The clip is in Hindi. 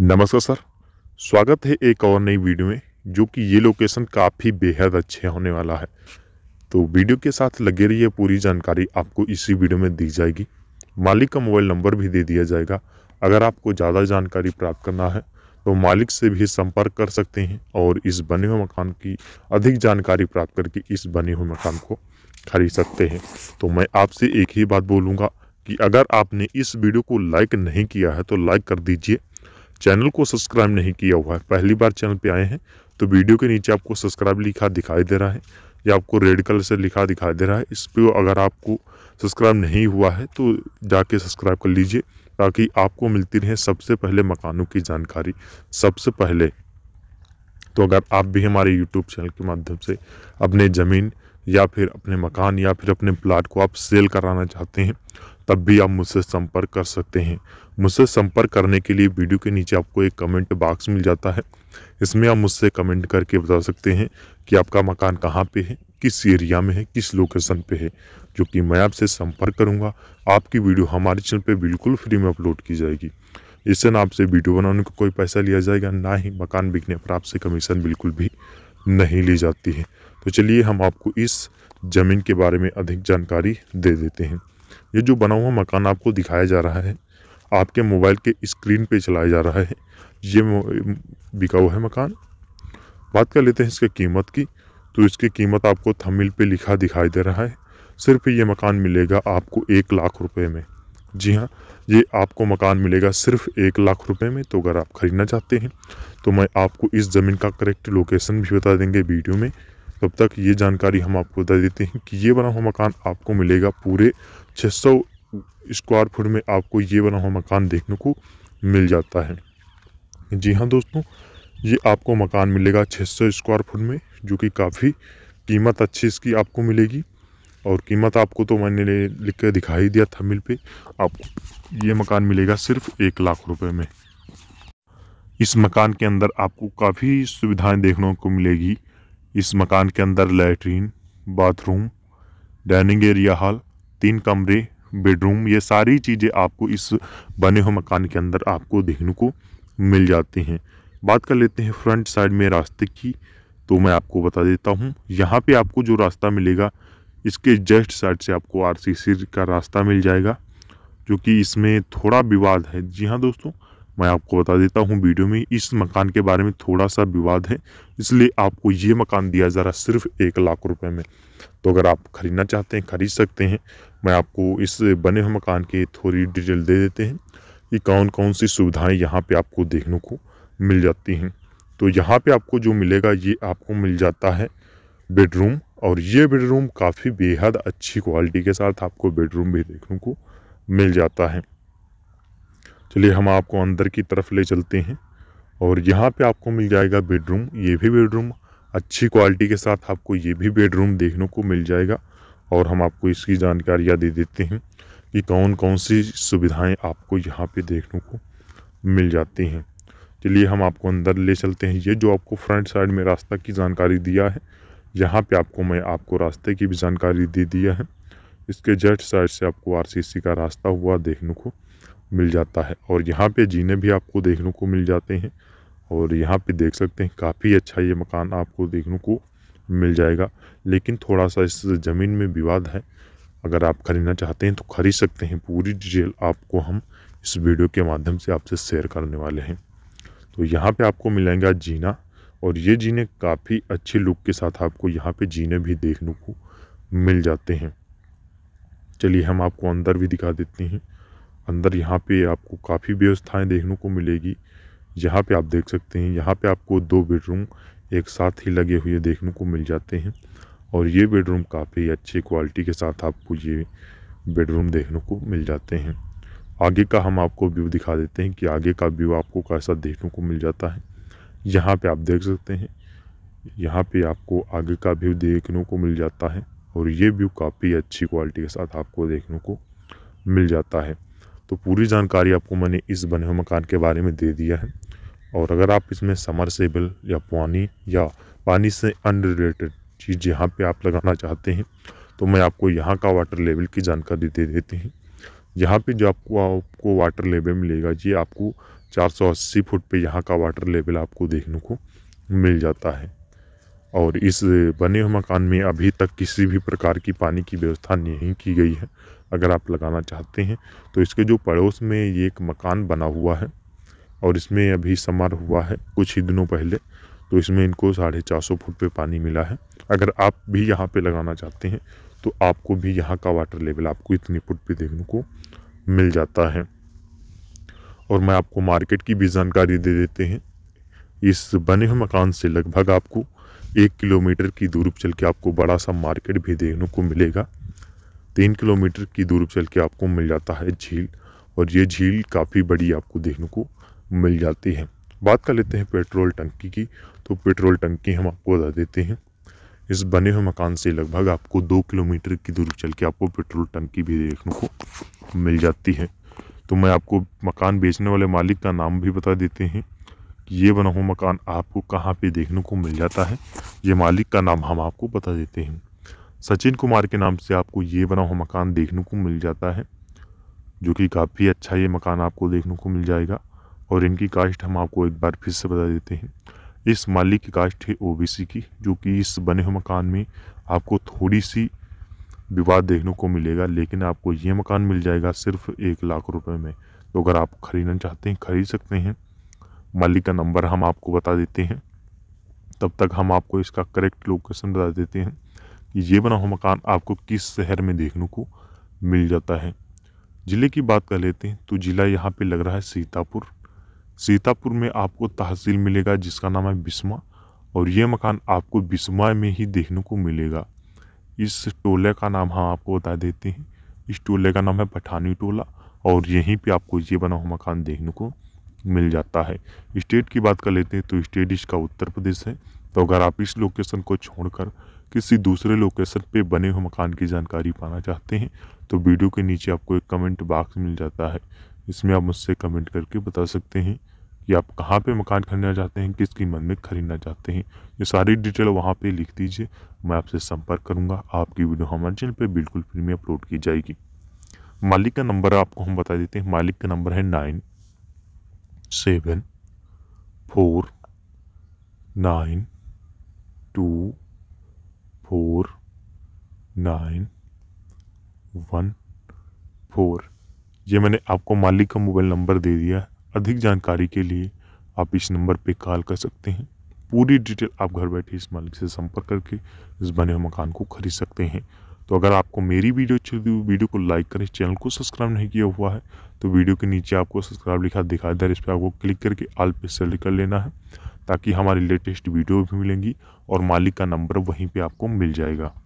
नमस्कार सर स्वागत है एक और नई वीडियो में जो कि ये लोकेशन काफ़ी बेहद अच्छे होने वाला है तो वीडियो के साथ लगे रहिए पूरी जानकारी आपको इसी वीडियो में दी जाएगी मालिक का मोबाइल नंबर भी दे दिया जाएगा अगर आपको ज़्यादा जानकारी प्राप्त करना है तो मालिक से भी संपर्क कर सकते हैं और इस बने हुए मकान की अधिक जानकारी प्राप्त करके इस बने हुए मकान को खरीद सकते हैं तो मैं आपसे एक ही बात बोलूँगा कि अगर आपने इस वीडियो को लाइक नहीं किया है तो लाइक कर दीजिए चैनल को सब्सक्राइब नहीं किया हुआ है पहली बार चैनल पे आए हैं तो वीडियो के नीचे आपको सब्सक्राइब लिखा दिखाई दे रहा है या आपको रेड कलर से लिखा दिखाई दे रहा है इस पर अगर आपको सब्सक्राइब नहीं हुआ है तो जाके सब्सक्राइब कर लीजिए ताकि आपको मिलती रहे सबसे पहले मकानों की जानकारी सबसे पहले तो अगर आप भी हमारे यूट्यूब चैनल के माध्यम से अपने ज़मीन या फिर अपने मकान या फिर अपने प्लाट को आप सेल कराना चाहते हैं तब भी आप मुझसे संपर्क कर सकते हैं मुझसे संपर्क करने के लिए वीडियो के नीचे आपको एक कमेंट बॉक्स मिल जाता है इसमें आप मुझसे कमेंट करके बता सकते हैं कि आपका मकान कहाँ पे है किस एरिया में है किस लोकेशन पे है जो कि मैं आपसे संपर्क करूँगा आपकी वीडियो हमारे चैनल पे बिल्कुल फ्री में अपलोड की जाएगी इससे ना आपसे वीडियो बनाने का को कोई पैसा लिया जाएगा ना ही मकान बिकने पर आपसे कमीशन बिल्कुल भी नहीं ली जाती है तो चलिए हम आपको इस ज़मीन के बारे में अधिक जानकारी दे देते हैं ये जो बना हुआ मकान आपको दिखाया जा रहा है आपके मोबाइल के स्क्रीन पे चलाया जा रहा है ये बिका हुआ है मकान बात कर लेते हैं इसके कीमत की तो इसकी कीमत आपको थमिल पे लिखा दिखाई दे रहा है सिर्फ ये मकान मिलेगा आपको एक लाख रुपए में जी हाँ ये आपको मकान मिलेगा सिर्फ एक लाख रुपए में तो अगर आप ख़रीदना चाहते हैं तो मैं आपको इस ज़मीन का करेक्ट लोकेशन भी बता देंगे वीडियो में तब तक ये जानकारी हम आपको बता देते हैं कि ये बना हुआ मकान आपको मिलेगा पूरे छः स्क्वायर फुट में आपको ये बना हुआ मकान देखने को मिल जाता है जी हाँ दोस्तों ये आपको मकान मिलेगा 600 स्क्वायर फुट में जो कि काफ़ी कीमत अच्छी इसकी आपको मिलेगी और कीमत आपको तो मैंने लिख कर दिखाई दिया था मिल पे आपको ये मकान मिलेगा सिर्फ एक लाख रुपए में इस मकान के अंदर आपको काफ़ी सुविधाएं देखने को मिलेगी इस मकान के अंदर latrine bathroom dining area hall तीन कमरे बेडरूम ये सारी चीज़ें आपको इस बने हुए मकान के अंदर आपको देखने को मिल जाती हैं बात कर लेते हैं फ्रंट साइड में रास्ते की तो मैं आपको बता देता हूँ यहाँ पे आपको जो रास्ता मिलेगा इसके जस्ट साइड से आपको आरसीसी का रास्ता मिल जाएगा जो कि इसमें थोड़ा विवाद है जी हाँ दोस्तों मैं आपको बता देता हूँ वीडियो में इस मकान के बारे में थोड़ा सा विवाद है इसलिए आपको ये मकान दिया जा रहा सिर्फ एक लाख रुपए में तो अगर आप खरीदना चाहते हैं खरीद सकते हैं मैं आपको इस बने हुए मकान की थोड़ी डिटेल दे देते हैं कि कौन कौन सी सुविधाएं यहाँ पे आपको देखने को मिल जाती हैं तो यहाँ पे आपको जो मिलेगा ये आपको मिल जाता है बेडरूम और ये बेडरूम काफ़ी बेहद अच्छी क्वालिटी के साथ आपको बेडरूम भी देखने को मिल जाता है चलिए हम आपको अंदर की तरफ ले चलते हैं और यहाँ पे आपको मिल जाएगा बेडरूम ये भी बेडरूम अच्छी क्वालिटी के साथ आपको ये भी बेडरूम देखने को मिल जाएगा और हम आपको इसकी जानकारियाँ दे देते हैं कि कौन कौन सी सुविधाएं आपको यहाँ पे देखने को मिल जाती हैं चलिए हम आपको अंदर ले चलते हैं ये जो आपको फ्रंट साइड में रास्ता की जानकारी दिया है यहाँ पे आपको मैं आपको रास्ते की भी जानकारी दे दिया है इसके जेट साइड से आपको आरसीसी का रास्ता हुआ देखने को मिल जाता है और यहाँ पर जीने भी आपको देखने को मिल जाते हैं और यहाँ पे देख सकते हैं काफ़ी अच्छा ये मकान आपको देखने को मिल जाएगा लेकिन थोड़ा सा इस ज़मीन में विवाद है अगर आप खरीदना चाहते हैं तो खरीद सकते हैं पूरी डिटेल आपको हम इस वीडियो के माध्यम से आपसे शेयर करने वाले हैं तो यहाँ पे आपको मिलेगा जीना और ये जीने काफ़ी अच्छी लुक के साथ आपको यहाँ पे जीने भी देखने को मिल जाते हैं चलिए हम आपको अंदर भी दिखा देते हैं अंदर यहाँ पे आपको काफ़ी व्यवस्थाएं देखने को मिलेगी यहाँ पे आप देख सकते हैं यहाँ पे आपको दो बेडरूम एक साथ ही लगे हुए देखने को मिल जाते हैं और ये बेडरूम काफ़ी अच्छी क्वालिटी के साथ आपको ये बेडरूम देखने को मिल जाते हैं आगे का हम आपको व्यू दिखा देते हैं कि आगे का व्यू आपको कैसा देखने को मिल जाता है यहाँ पे आप देख सकते हैं यहाँ पे आपको आगे का व्यू देखने को मिल जाता है और ये व्यू काफ़ी अच्छी क्वालिटी के साथ आपको देखने को मिल जाता है तो पूरी जानकारी आपको मैंने इस बने हुए मकान के बारे में दे दिया है और अगर आप इसमें समरसेबल या पानी या पानी से अनरिलेटेड चीज़ यहाँ पे आप लगाना चाहते हैं तो मैं आपको यहाँ का वाटर लेवल की जानकारी दे देते हैं यहाँ पे जो आपको आपको वाटर लेवल मिलेगा ये आपको 480 फुट पे यहाँ का वाटर लेवल आपको देखने को मिल जाता है और इस बने हुए मकान में अभी तक किसी भी प्रकार की पानी की व्यवस्था नहीं की गई है अगर आप लगाना चाहते हैं तो इसके जो पड़ोस में ये एक मकान बना हुआ है और इसमें अभी समार हुआ है कुछ ही दिनों पहले तो इसमें इनको साढ़े चार सौ फुट पे पानी मिला है अगर आप भी यहाँ पे लगाना चाहते हैं तो आपको भी यहाँ का वाटर लेवल आपको इतने फुट पे देखने को मिल जाता है और मैं आपको मार्केट की भी जानकारी दे देते हैं इस बने हुए मकान से लगभग आपको एक किलोमीटर की दूर चल के आपको बड़ा सा मार्केट भी देखने को मिलेगा तीन किलोमीटर की दूर चल के आपको मिल जाता है झील और ये झील काफ़ी बड़ी आपको देखने को मिल जाती है बात कर लेते हैं पेट्रोल टंकी की तो पेट्रोल टंकी हम आपको बता देते हैं इस बने हुए मकान से लगभग आपको दो किलोमीटर की दूरी चल के आपको पेट्रोल टंकी भी देखने को मिल जाती है तो मैं आपको मकान बेचने वाले मालिक का नाम भी बता देते हैं कि ये बना हुआ मकान आपको कहाँ पे देखने को मिल जाता है ये मालिक का नाम हम आपको बता देते हैं सचिन कुमार के नाम से आपको ये बना हुआ मकान देखने को मिल जाता है जो कि काफ़ी अच्छा ये मकान आपको देखने को मिल जाएगा और इनकी कास्ट हम आपको एक बार फिर से बता देते हैं इस माली की कास्ट है ओबीसी की जो कि इस बने हुए मकान में आपको थोड़ी सी विवाद देखने को मिलेगा लेकिन आपको ये मकान मिल जाएगा सिर्फ एक लाख रुपए में तो अगर आप खरीदना चाहते हैं खरीद सकते हैं मालिक का नंबर हम आपको बता देते हैं तब तक हम आपको इसका करेक्ट लोकेशन बता देते हैं कि ये बना हुआ मकान आपको किस शहर में देखने को मिल जाता है ज़िले की बात कर लेते हैं तो ज़िला यहाँ पे लग रहा है सीतापुर सीतापुर में आपको तहसील मिलेगा जिसका नाम है बिस्मा और ये मकान आपको बिस्मा में ही देखने को मिलेगा इस टोले का नाम हम आपको बता देते हैं इस टोले का नाम है पठानी टोला और यहीं पे आपको ये बना हुआ मकान देखने को मिल जाता है स्टेट की बात कर लेते हैं तो स्टेट इसका उत्तर प्रदेश है तो अगर आप इस लोकेशन को छोड़कर किसी दूसरे लोकेशन पे बने हुए मकान की जानकारी पाना चाहते हैं तो वीडियो के नीचे आपको एक कमेंट बॉक्स मिल जाता है इसमें आप मुझसे कमेंट करके बता सकते हैं कि आप कहाँ पे मकान खरीदना चाहते हैं किस कीमत में खरीदना चाहते हैं ये सारी डिटेल वहाँ पे लिख दीजिए मैं आपसे संपर्क करूँगा आपकी वीडियो हमारे चैनल पे बिल्कुल फ्री में अपलोड की जाएगी मालिक का नंबर आपको हम बता देते हैं मालिक का नंबर है nine seven four nine two four nine one four ये मैंने आपको मालिक का मोबाइल नंबर दे दिया अधिक जानकारी के लिए आप इस नंबर पे कॉल कर सकते हैं पूरी डिटेल आप घर बैठे इस मालिक से संपर्क करके इस बने हुए मकान को खरीद सकते हैं तो अगर आपको मेरी वीडियो अच्छी लगी वीडियो को लाइक करें चैनल को सब्सक्राइब नहीं किया हुआ है तो वीडियो के नीचे आपको सब्सक्राइब लिखा दिखाई दे इस पर आपको क्लिक करके आल पे सेलेक्ट कर लेना है ताकि हमारी लेटेस्ट वीडियो भी मिलेंगी और मालिक का नंबर वहीं पर आपको मिल जाएगा